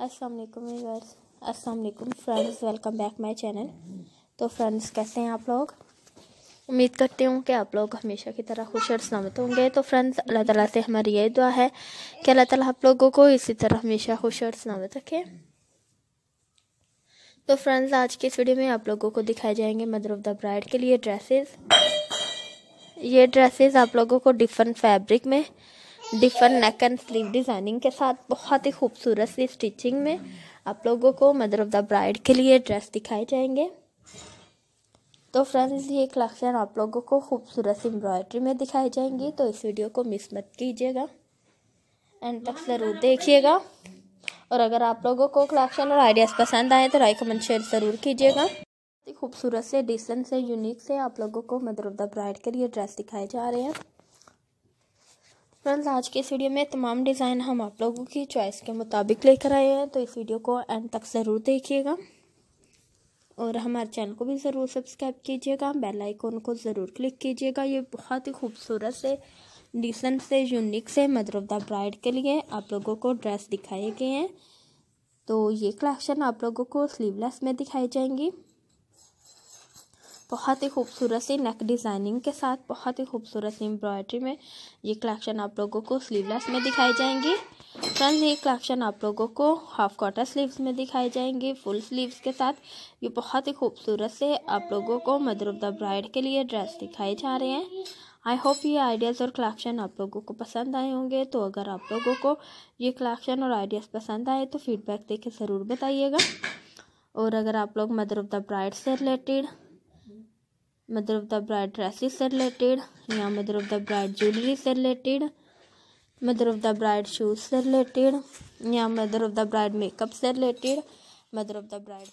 अस्सलाम वालेकुम friends welcome back my channel तो फ्रेंड्स कैसे हैं आप लोग उम्मीद करती हूँ कि आप लोग हमेशा की तरह खुश और सलामत होंगे तो फ्रेंड्स अल्लाह ताला से हमारी यही दुआ है कि अल्लाह ताला आप लोगों को इसी तरह हमेशा खुश और सलामत रखे तो फ्रेंड्स आज के इस वीडियो में आप लोगों को दिखाए जाएंगे मदर ऑफ़ द ब्राइड के लिए ड्रेसेस ये ड्रेसेस आप लोगों को डिफरेंट फैब्रिक में differ neck and sleeve designing के साथ बहुत ही खूबसूरत सी स्टिचिंग में आप लोगों को मदर ऑफ़ द ब्राइड के लिए ड्रेस दिखाए जाएंगे तो फ्रेंड्स ये कलेक्शन आप लोगों को खूबसूरत सी एम्ब्रॉयडरी में दिखाई जाएंगी तो इस वीडियो को मिस मत कीजिएगा एंड तक ज़रूर देखिएगा और अगर आप लोगों को कलेक्शन और आइडियाज़ पसंद आए तो लाइक कमेंट शेयर ज़रूर कीजिएगा खूबसूरत से डिसेंट से यूनिक से आप लोगों को मदर ऑफ़ द ब्राइड के लिए ड्रेस दिखाए जा रहे हैं फ्रेंड्स आज के इस वीडियो में तमाम डिज़ाइन हम आप लोगों की चॉइस के मुताबिक लेकर आए हैं तो इस वीडियो को एंड तक ज़रूर देखिएगा और हमारे चैनल को भी ज़रूर सब्सक्राइब कीजिएगा बेल आइकॉन को ज़रूर क्लिक कीजिएगा ये बहुत ही खूबसूरत से डिसेंट से यूनिक से मदर ऑफ द ब्राइड के लिए आप लोगों को ड्रेस दिखाए गए हैं तो ये कलेक्शन आप लोगों को स्लीवलेस में दिखाई जाएंगी बहुत ही खूबसूरत सी नेक डिज़ाइनिंग के साथ बहुत ही खूबसूरत सी एम्ब्रॉयडरी में ये कलेक्शन आप लोगों को स्लीवलेस में दिखाई जाएंगी फ्रेंड ये कलेक्शन आप लोगों को हाफ कॉटर स्लीव्स में दिखाई जाएंगी फुल स्लीव्स के साथ ये बहुत ही खूबसूरत से आप लोगों को मदर ऑफ द ब्राइड के लिए ड्रेस दिखाए जा रहे हैं आई होप ये आइडियाज़ और कलेक्शन आप लोगों को पसंद आए होंगे तो अगर आप लोगों को ये कलेक्शन और आइडियाज़ पसंद आए तो फीडबैक देके ज़रूर बताइएगा और अगर आप लोग मदर ऑफ़ द ब्राइड से related mother of the bride dresses से रिलेटेड या mother of the bride jewellery से related mother of the bride shoes से रिलेटेड या mother of the bride makeup से related mother of the bride